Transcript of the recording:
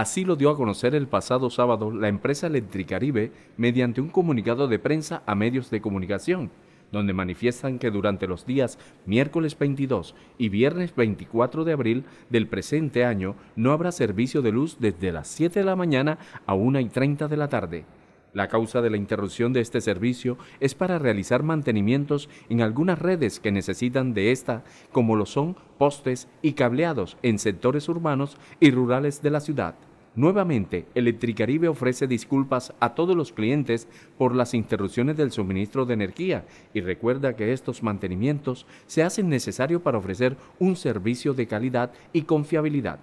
Así lo dio a conocer el pasado sábado la empresa Electricaribe mediante un comunicado de prensa a medios de comunicación, donde manifiestan que durante los días miércoles 22 y viernes 24 de abril del presente año no habrá servicio de luz desde las 7 de la mañana a 1 y 30 de la tarde. La causa de la interrupción de este servicio es para realizar mantenimientos en algunas redes que necesitan de esta, como lo son postes y cableados en sectores urbanos y rurales de la ciudad. Nuevamente, Electricaribe ofrece disculpas a todos los clientes por las interrupciones del suministro de energía y recuerda que estos mantenimientos se hacen necesarios para ofrecer un servicio de calidad y confiabilidad.